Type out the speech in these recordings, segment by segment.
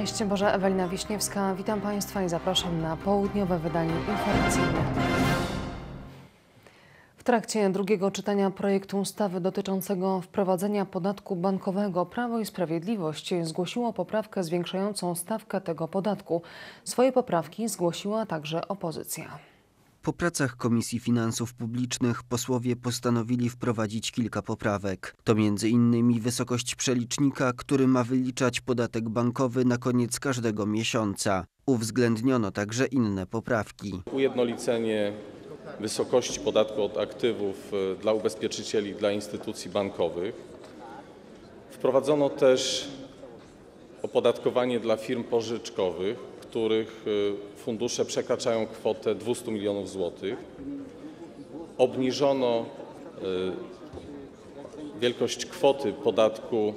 Cześć, Boże Ewelina Wiśniewska. Witam Państwa i zapraszam na południowe wydanie informacyjne. W trakcie drugiego czytania projektu ustawy dotyczącego wprowadzenia podatku bankowego Prawo i Sprawiedliwość zgłosiło poprawkę zwiększającą stawkę tego podatku. Swoje poprawki zgłosiła także opozycja. Po pracach Komisji Finansów Publicznych posłowie postanowili wprowadzić kilka poprawek. To innymi wysokość przelicznika, który ma wyliczać podatek bankowy na koniec każdego miesiąca. Uwzględniono także inne poprawki. Ujednolicenie wysokości podatku od aktywów e, dla ubezpieczycieli, dla instytucji bankowych. Wprowadzono też opodatkowanie dla firm pożyczkowych których y, fundusze przekraczają kwotę 200 milionów złotych. Obniżono y, wielkość kwoty podatku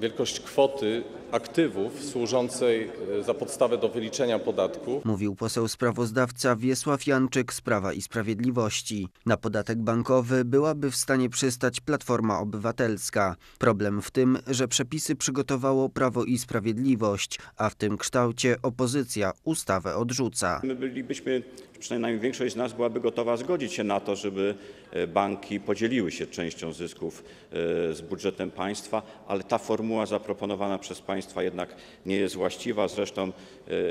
wielkość kwoty aktywów służącej e, za podstawę do wyliczenia podatku. Mówił poseł sprawozdawca Wiesław Janczyk z Prawa i Sprawiedliwości. Na podatek bankowy byłaby w stanie przystać Platforma Obywatelska. Problem w tym, że przepisy przygotowało Prawo i Sprawiedliwość, a w tym kształcie opozycja ustawę odrzuca. My bylibyśmy, przynajmniej większość z nas byłaby gotowa zgodzić się na to, żeby E, banki podzieliły się częścią zysków e, z budżetem państwa, ale ta formuła zaproponowana przez państwa jednak nie jest właściwa. Zresztą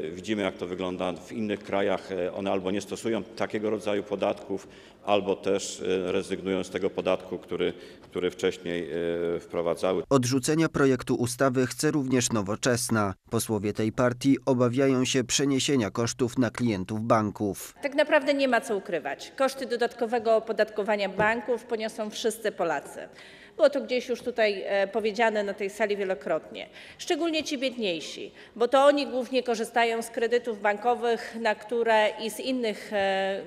e, widzimy, jak to wygląda w innych krajach. One albo nie stosują takiego rodzaju podatków, albo też rezygnują z tego podatku, który, który wcześniej wprowadzały. Odrzucenia projektu ustawy chce również nowoczesna. Posłowie tej partii obawiają się przeniesienia kosztów na klientów banków. Tak naprawdę nie ma co ukrywać. Koszty dodatkowego opodatkowania banków poniosą wszyscy Polacy. Było to gdzieś już tutaj e, powiedziane na tej sali wielokrotnie. Szczególnie ci biedniejsi, bo to oni głównie korzystają z kredytów bankowych, na które i z innych e, e,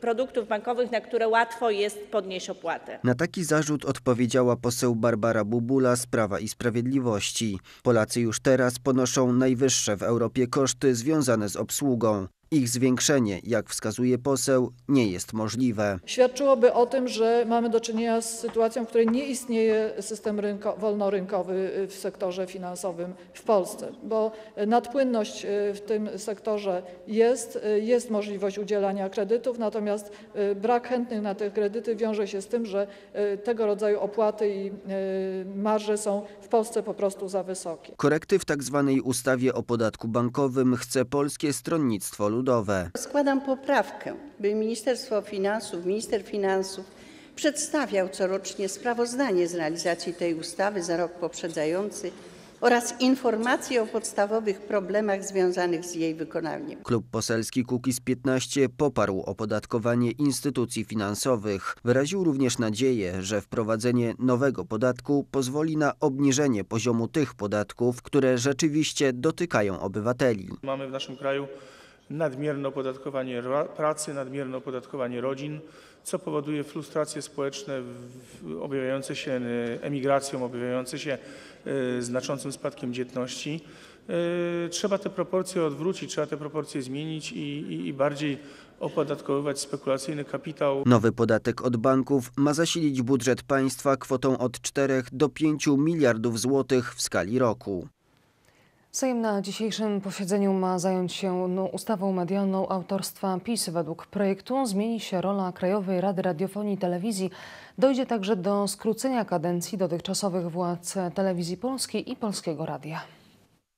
produktów bankowych, na które łatwo jest podnieść opłatę. Na taki zarzut odpowiedziała poseł Barbara Bubula z Prawa i Sprawiedliwości. Polacy już teraz ponoszą najwyższe w Europie koszty związane z obsługą. Ich zwiększenie, jak wskazuje poseł, nie jest możliwe. Świadczyłoby o tym, że mamy do czynienia z sytuacją, w której nie istnieje system rynko, wolnorynkowy y, w sektorze finansowym w Polsce, bo y, nadpłynność y, w tym sektorze jest, jest możliwość udzielania kredytów, natomiast brak chętnych na te kredyty wiąże się z tym, że tego rodzaju opłaty i marże są w Polsce po prostu za wysokie. Korekty w tzw. Tak ustawie o podatku bankowym chce Polskie Stronnictwo Ludowe ludowe. Składam poprawkę, by Ministerstwo Finansów, minister finansów przedstawiał corocznie sprawozdanie z realizacji tej ustawy za rok poprzedzający oraz informacje o podstawowych problemach związanych z jej wykonaniem. Klub poselski Kukiz 15 poparł opodatkowanie instytucji finansowych. Wyraził również nadzieję, że wprowadzenie nowego podatku pozwoli na obniżenie poziomu tych podatków, które rzeczywiście dotykają obywateli. Mamy w naszym kraju nadmierne opodatkowanie pracy, nadmierne opodatkowanie rodzin, co powoduje frustracje społeczne objawiające się e, emigracją, objawiające się e, znaczącym spadkiem dzietności. E, trzeba te proporcje odwrócić, trzeba te proporcje zmienić i, i, i bardziej opodatkowywać spekulacyjny kapitał. Nowy podatek od banków ma zasilić budżet państwa kwotą od 4 do 5 miliardów złotych w skali roku. Sejm na dzisiejszym posiedzeniu ma zająć się no, ustawą medialną autorstwa PiS. Według projektu zmieni się rola Krajowej Rady Radiofonii i Telewizji. Dojdzie także do skrócenia kadencji dotychczasowych władz Telewizji Polskiej i Polskiego Radia.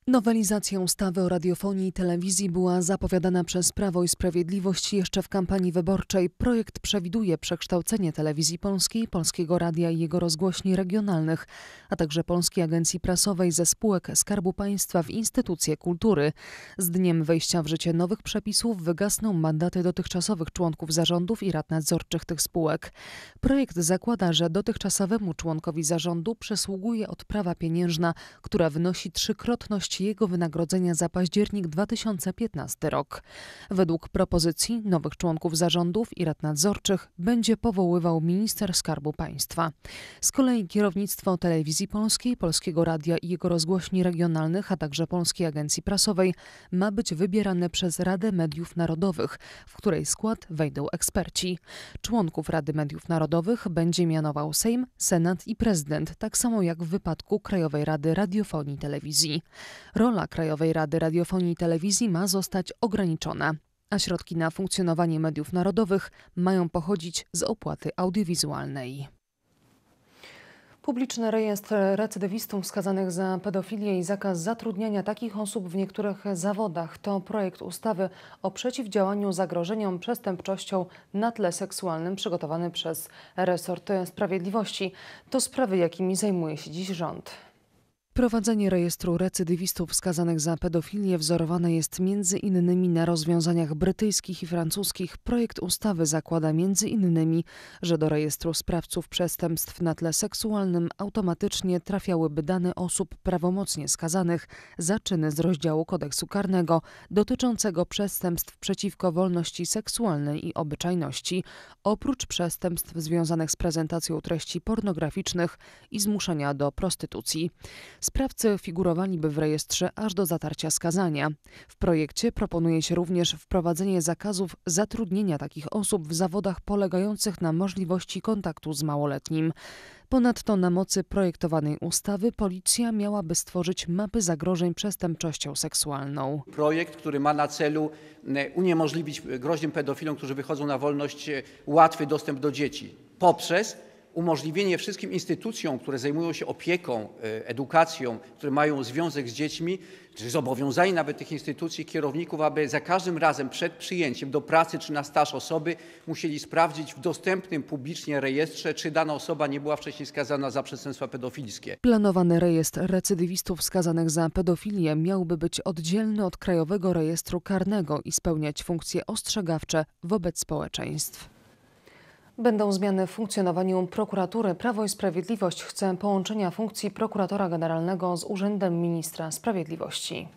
Nowelizacja ustawy o radiofonii i telewizji była zapowiadana przez Prawo i Sprawiedliwość jeszcze w kampanii wyborczej. Projekt przewiduje przekształcenie telewizji polskiej, polskiego radia i jego rozgłośni regionalnych, a także Polskiej Agencji Prasowej ze spółek Skarbu Państwa w instytucje kultury. Z dniem wejścia w życie nowych przepisów wygasną mandaty dotychczasowych członków zarządów i rad nadzorczych tych spółek. Projekt zakłada, że dotychczasowemu członkowi zarządu przysługuje odprawa pieniężna, która wynosi trzykrotność jego wynagrodzenia za październik 2015 rok. Według propozycji nowych członków zarządów i rad nadzorczych będzie powoływał minister Skarbu Państwa. Z kolei kierownictwo Telewizji Polskiej, Polskiego Radia i jego rozgłośni regionalnych, a także Polskiej Agencji Prasowej ma być wybierane przez Radę Mediów Narodowych, w której skład wejdą eksperci. Członków Rady Mediów Narodowych będzie mianował Sejm, Senat i prezydent, tak samo jak w wypadku Krajowej Rady Radiofonii i Telewizji rola Krajowej Rady Radiofonii i Telewizji ma zostać ograniczona, a środki na funkcjonowanie mediów narodowych mają pochodzić z opłaty audiowizualnej. Publiczny rejestr recydywistów skazanych za pedofilię i zakaz zatrudniania takich osób w niektórych zawodach to projekt ustawy o przeciwdziałaniu zagrożeniom przestępczością na tle seksualnym przygotowany przez resort sprawiedliwości. To sprawy, jakimi zajmuje się dziś rząd. Prowadzenie rejestru recydywistów skazanych za pedofilię wzorowane jest między innymi na rozwiązaniach brytyjskich i francuskich. Projekt ustawy zakłada między innymi, że do rejestru sprawców przestępstw na tle seksualnym automatycznie trafiałyby dane osób prawomocnie skazanych za czyny z rozdziału kodeksu karnego dotyczącego przestępstw przeciwko wolności seksualnej i obyczajności, oprócz przestępstw związanych z prezentacją treści pornograficznych i zmuszania do prostytucji. Sprawcy figurowaliby w rejestrze aż do zatarcia skazania. W projekcie proponuje się również wprowadzenie zakazów zatrudnienia takich osób w zawodach polegających na możliwości kontaktu z małoletnim. Ponadto na mocy projektowanej ustawy policja miałaby stworzyć mapy zagrożeń przestępczością seksualną. Projekt, który ma na celu uniemożliwić e, groźnym pedofilom, którzy wychodzą na wolność, e, łatwy dostęp do dzieci poprzez umożliwienie wszystkim instytucjom, które zajmują się opieką, e, edukacją, które mają związek z dziećmi, czy zobowiązanie nawet tych instytucji, kierowników, aby za każdym razem przed przyjęciem do pracy czy na staż osoby musieli sprawdzić w dostępnym publicznie rejestrze, czy dana osoba nie była wcześniej skazana za przestępstwa pedofilskie. Planowany rejestr recydywistów skazanych za pedofilię miałby być oddzielny od Krajowego Rejestru Karnego i spełniać funkcje ostrzegawcze wobec społeczeństw. Będą zmiany w funkcjonowaniu prokuratury. Prawo i Sprawiedliwość chce połączenia funkcji prokuratora generalnego z Urzędem Ministra Sprawiedliwości.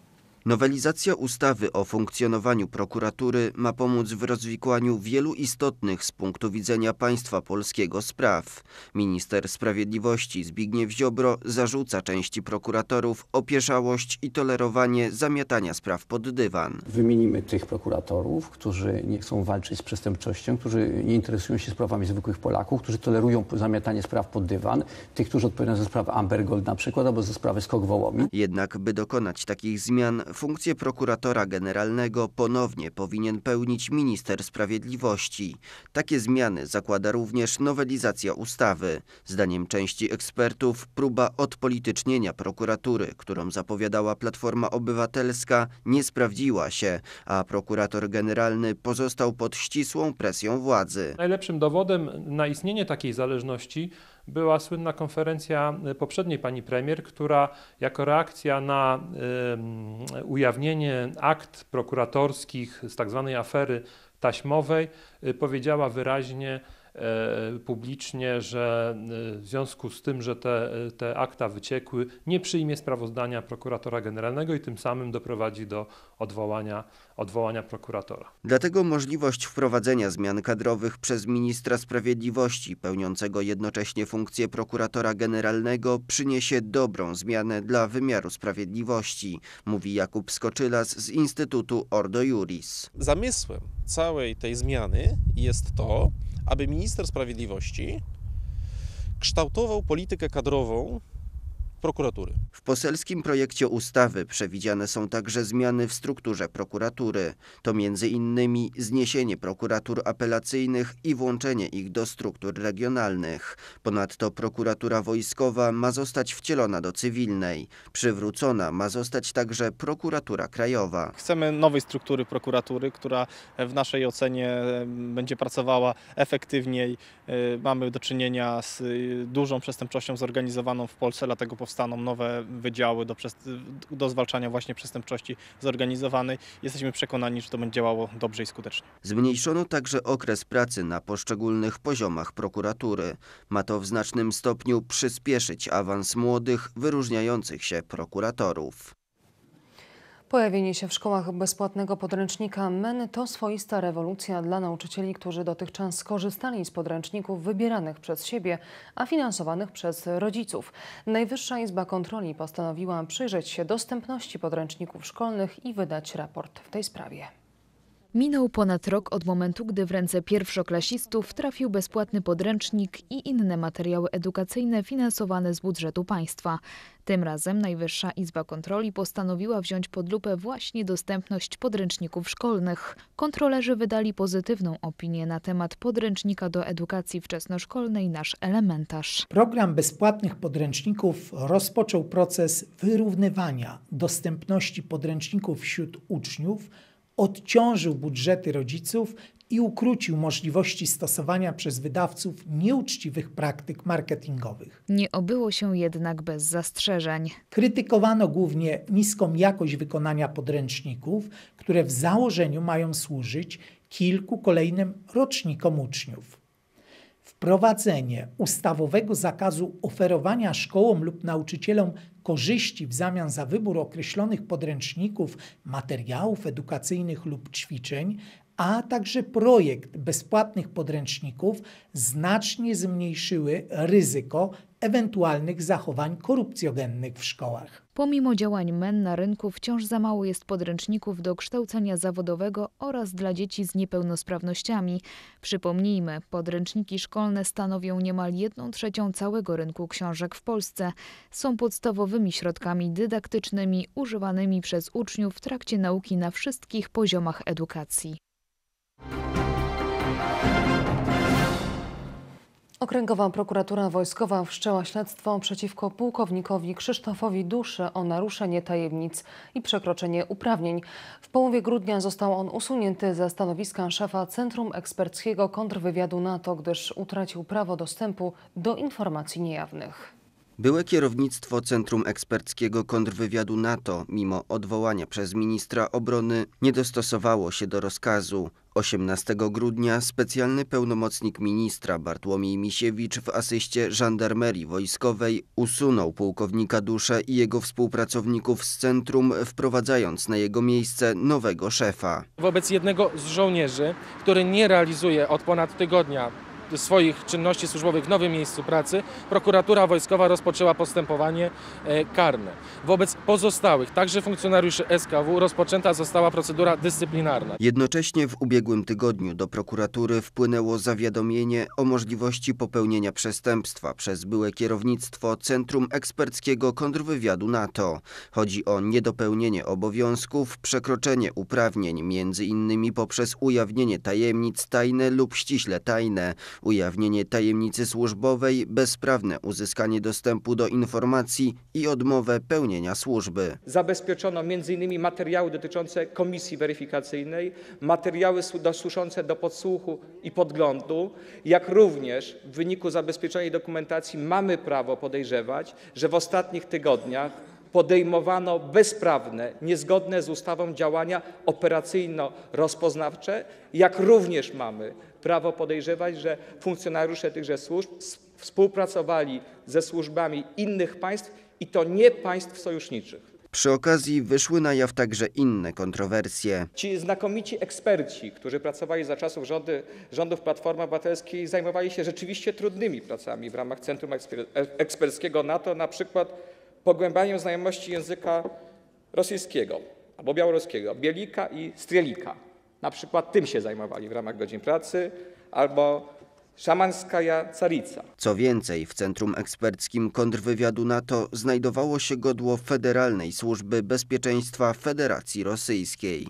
Nowelizacja ustawy o funkcjonowaniu prokuratury ma pomóc w rozwikłaniu wielu istotnych z punktu widzenia państwa polskiego spraw. Minister Sprawiedliwości Zbigniew Ziobro zarzuca części prokuratorów opieszałość i tolerowanie zamiatania spraw pod dywan. Wymienimy tych prokuratorów, którzy nie chcą walczyć z przestępczością, którzy nie interesują się sprawami zwykłych Polaków, którzy tolerują zamiatanie spraw pod dywan, tych, którzy odpowiadają za sprawę Amber Gold na przykład albo za sprawę Skok Wołomin. Jednak by dokonać takich zmian funkcję prokuratora generalnego ponownie powinien pełnić minister sprawiedliwości. Takie zmiany zakłada również nowelizacja ustawy. Zdaniem części ekspertów próba odpolitycznienia prokuratury, którą zapowiadała Platforma Obywatelska, nie sprawdziła się, a prokurator generalny pozostał pod ścisłą presją władzy. Najlepszym dowodem na istnienie takiej zależności była słynna konferencja y, poprzedniej pani premier, która jako reakcja na y, ujawnienie akt prokuratorskich z tak zwanej afery taśmowej y, powiedziała wyraźnie, E, publicznie, że e, w związku z tym, że te, e, te akta wyciekły, nie przyjmie sprawozdania prokuratora generalnego i tym samym doprowadzi do odwołania, odwołania prokuratora. Dlatego możliwość wprowadzenia zmian kadrowych przez ministra sprawiedliwości, pełniącego jednocześnie funkcję prokuratora generalnego, przyniesie dobrą zmianę dla wymiaru sprawiedliwości, mówi Jakub Skoczylas z Instytutu Ordo Juris. Zamysłem całej tej zmiany jest to, aby minister sprawiedliwości kształtował politykę kadrową prokuratury. W poselskim projekcie ustawy przewidziane są także zmiany w strukturze prokuratury. To między innymi zniesienie prokuratur apelacyjnych i włączenie ich do struktur regionalnych. Ponadto prokuratura wojskowa ma zostać wcielona do cywilnej. Przywrócona ma zostać także prokuratura krajowa. Chcemy nowej struktury prokuratury, która w naszej ocenie będzie pracowała efektywniej. Y, mamy do czynienia z y, dużą przestępczością zorganizowaną w Polsce, dlatego powstała powstaną nowe wydziały do, do zwalczania właśnie przestępczości zorganizowanej. Jesteśmy przekonani, że to będzie działało dobrze i skutecznie. Zmniejszono także okres pracy na poszczególnych poziomach prokuratury. Ma to w znacznym stopniu przyspieszyć awans młodych, wyróżniających się prokuratorów. Pojawienie się w szkołach bezpłatnego podręcznika MEN to swoista rewolucja dla nauczycieli, którzy dotychczas skorzystali z podręczników wybieranych przez siebie, a finansowanych przez rodziców. Najwyższa Izba Kontroli postanowiła przyjrzeć się dostępności podręczników szkolnych i wydać raport w tej sprawie. Minął ponad rok od momentu, gdy w ręce pierwszoklasistów trafił bezpłatny podręcznik i inne materiały edukacyjne finansowane z budżetu państwa. Tym razem Najwyższa Izba Kontroli postanowiła wziąć pod lupę właśnie dostępność podręczników szkolnych. Kontrolerzy wydali pozytywną opinię na temat podręcznika do edukacji wczesnoszkolnej Nasz Elementarz. Program bezpłatnych podręczników rozpoczął proces wyrównywania dostępności podręczników wśród uczniów odciążył budżety rodziców i ukrócił możliwości stosowania przez wydawców nieuczciwych praktyk marketingowych. Nie obyło się jednak bez zastrzeżeń. Krytykowano głównie niską jakość wykonania podręczników, które w założeniu mają służyć kilku kolejnym rocznikom uczniów. Wprowadzenie ustawowego zakazu oferowania szkołom lub nauczycielom korzyści w zamian za wybór określonych podręczników, materiałów edukacyjnych lub ćwiczeń, a także projekt bezpłatnych podręczników znacznie zmniejszyły ryzyko ewentualnych zachowań korupcjogennych w szkołach. Pomimo działań MEN na rynku wciąż za mało jest podręczników do kształcenia zawodowego oraz dla dzieci z niepełnosprawnościami. Przypomnijmy, podręczniki szkolne stanowią niemal jedną trzecią całego rynku książek w Polsce. Są podstawowymi środkami dydaktycznymi używanymi przez uczniów w trakcie nauki na wszystkich poziomach edukacji. Okręgowa prokuratura wojskowa wszczęła śledztwo przeciwko pułkownikowi Krzysztofowi Duszy o naruszenie tajemnic i przekroczenie uprawnień. W połowie grudnia został on usunięty ze stanowiska szefa Centrum Eksperckiego Kontrwywiadu NATO, gdyż utracił prawo dostępu do informacji niejawnych. Byłe kierownictwo Centrum Eksperckiego Kontrwywiadu NATO, mimo odwołania przez ministra obrony, nie dostosowało się do rozkazu. 18 grudnia specjalny pełnomocnik ministra Bartłomiej Misiewicz w asyście żandarmerii wojskowej usunął pułkownika Duszę i jego współpracowników z centrum, wprowadzając na jego miejsce nowego szefa. Wobec jednego z żołnierzy, który nie realizuje od ponad tygodnia swoich czynności służbowych w nowym miejscu pracy, prokuratura wojskowa rozpoczęła postępowanie e, karne. Wobec pozostałych, także funkcjonariuszy SKW, rozpoczęta została procedura dyscyplinarna. Jednocześnie w ubiegłym tygodniu do prokuratury wpłynęło zawiadomienie o możliwości popełnienia przestępstwa przez byłe kierownictwo Centrum Eksperckiego Kontrwywiadu NATO. Chodzi o niedopełnienie obowiązków, przekroczenie uprawnień, między innymi poprzez ujawnienie tajemnic tajne lub ściśle tajne, ujawnienie tajemnicy służbowej, bezprawne uzyskanie dostępu do informacji i odmowę pełnienia służby. Zabezpieczono m.in. materiały dotyczące komisji weryfikacyjnej, materiały służące do podsłuchu i podglądu, jak również w wyniku zabezpieczonej dokumentacji mamy prawo podejrzewać, że w ostatnich tygodniach podejmowano bezprawne, niezgodne z ustawą działania operacyjno-rozpoznawcze, jak również mamy prawo podejrzewać, że funkcjonariusze tychże służb współpracowali ze służbami innych państw, i to nie państw sojuszniczych. Przy okazji wyszły na jaw także inne kontrowersje. Ci znakomici eksperci, którzy pracowali za czasów rządy, rządów Platformy Obywatelskiej, zajmowali się rzeczywiście trudnymi pracami w ramach Centrum Eksperckiego NATO, na przykład pogłębianiu znajomości języka rosyjskiego albo białoruskiego, Bielika i Strelika, przykład tym się zajmowali w ramach godzin pracy, albo Szamanskaja Carica. Co więcej, w Centrum Eksperckim Kontrwywiadu NATO znajdowało się godło Federalnej Służby Bezpieczeństwa Federacji Rosyjskiej.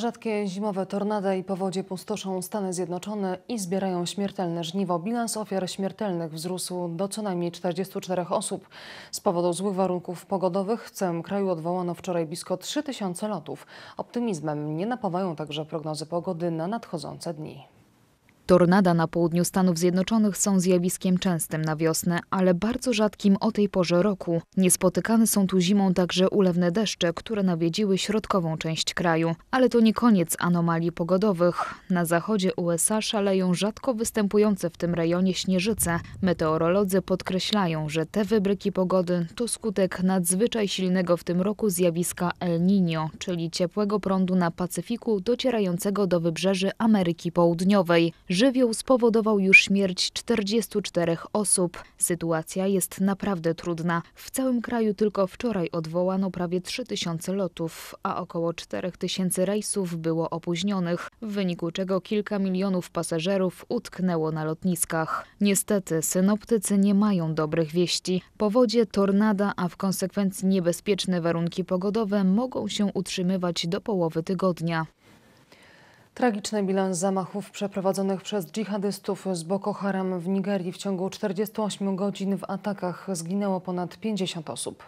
Rzadkie zimowe tornada i powodzie pustoszą Stany Zjednoczone i zbierają śmiertelne żniwo. Bilans ofiar śmiertelnych wzrósł do co najmniej 44 osób. Z powodu złych warunków pogodowych w całym kraju odwołano wczoraj blisko 3000 lotów. Optymizmem nie napawają także prognozy pogody na nadchodzące dni. Tornada na południu Stanów Zjednoczonych są zjawiskiem częstym na wiosnę, ale bardzo rzadkim o tej porze roku. Niespotykane są tu zimą także ulewne deszcze, które nawiedziły środkową część kraju. Ale to nie koniec anomalii pogodowych. Na zachodzie USA szaleją rzadko występujące w tym rejonie śnieżyce. Meteorolodzy podkreślają, że te wybryki pogody to skutek nadzwyczaj silnego w tym roku zjawiska El Niño, czyli ciepłego prądu na Pacyfiku docierającego do wybrzeży Ameryki Południowej. Żywioł spowodował już śmierć 44 osób. Sytuacja jest naprawdę trudna. W całym kraju tylko wczoraj odwołano prawie 3000 lotów, a około 4000 rejsów było opóźnionych, w wyniku czego kilka milionów pasażerów utknęło na lotniskach. Niestety synoptycy nie mają dobrych wieści. Powodzie, tornada, a w konsekwencji niebezpieczne warunki pogodowe mogą się utrzymywać do połowy tygodnia. Tragiczny bilans zamachów przeprowadzonych przez dżihadystów z Boko Haram w Nigerii w ciągu 48 godzin w atakach zginęło ponad 50 osób.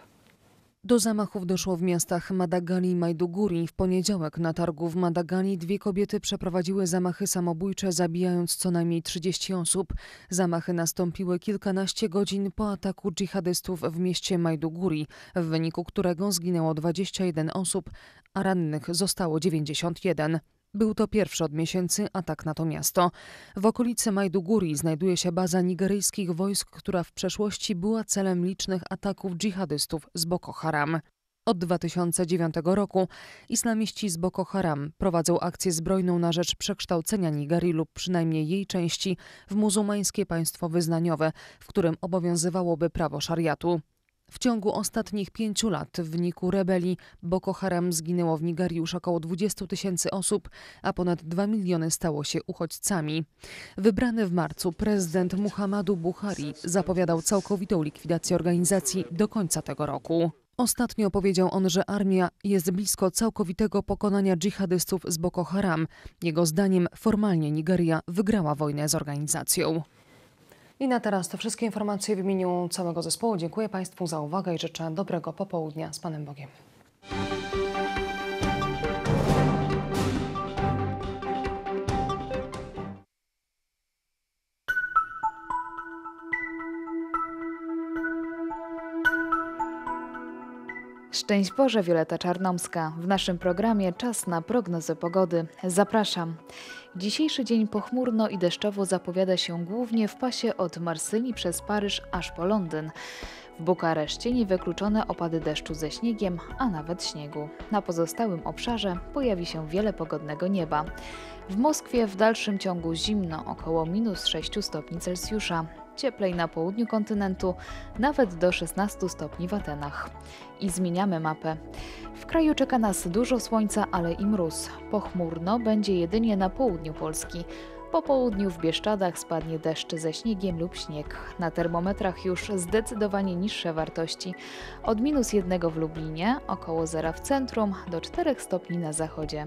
Do zamachów doszło w miastach Madagali i Majduguri. W poniedziałek na targu w Madagali dwie kobiety przeprowadziły zamachy samobójcze, zabijając co najmniej 30 osób. Zamachy nastąpiły kilkanaście godzin po ataku dżihadystów w mieście Majduguri, w wyniku którego zginęło 21 osób, a rannych zostało 91. Był to pierwszy od miesięcy atak na to miasto. W okolicy Majduguri znajduje się baza nigeryjskich wojsk, która w przeszłości była celem licznych ataków dżihadystów z Boko Haram. Od 2009 roku islamiści z Boko Haram prowadzą akcję zbrojną na rzecz przekształcenia Nigerii lub przynajmniej jej części w muzułmańskie państwo wyznaniowe, w którym obowiązywałoby prawo szariatu. W ciągu ostatnich pięciu lat w wyniku rebelii Boko Haram zginęło w Nigerii już około 20 tysięcy osób, a ponad 2 miliony stało się uchodźcami. Wybrany w marcu prezydent Muhammadu Buhari zapowiadał całkowitą likwidację organizacji do końca tego roku. Ostatnio powiedział on, że armia jest blisko całkowitego pokonania dżihadystów z Boko Haram. Jego zdaniem formalnie Nigeria wygrała wojnę z organizacją. I na teraz to wszystkie informacje w imieniu całego zespołu. Dziękuję Państwu za uwagę i życzę dobrego popołudnia z Panem Bogiem. Szczęść Boże, Wioleta Czarnomska. W naszym programie czas na prognozę pogody. Zapraszam. Dzisiejszy dzień pochmurno i deszczowo zapowiada się głównie w pasie od Marsylii przez Paryż aż po Londyn. W Bukareszcie niewykluczone opady deszczu ze śniegiem, a nawet śniegu. Na pozostałym obszarze pojawi się wiele pogodnego nieba. W Moskwie w dalszym ciągu zimno, około minus 6 stopni Celsjusza cieplej na południu kontynentu, nawet do 16 stopni w Atenach. I zmieniamy mapę. W kraju czeka nas dużo słońca, ale i mróz. Pochmurno będzie jedynie na południu Polski. Po południu w Bieszczadach spadnie deszcz ze śniegiem lub śnieg. Na termometrach już zdecydowanie niższe wartości. Od minus jednego w Lublinie, około zera w centrum, do 4 stopni na zachodzie.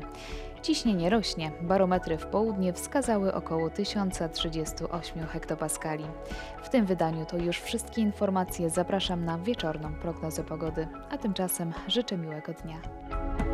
Ciśnienie rośnie. Barometry w południe wskazały około 1038 hektopaskali. W tym wydaniu to już wszystkie informacje. Zapraszam na wieczorną prognozę pogody. A tymczasem życzę miłego dnia.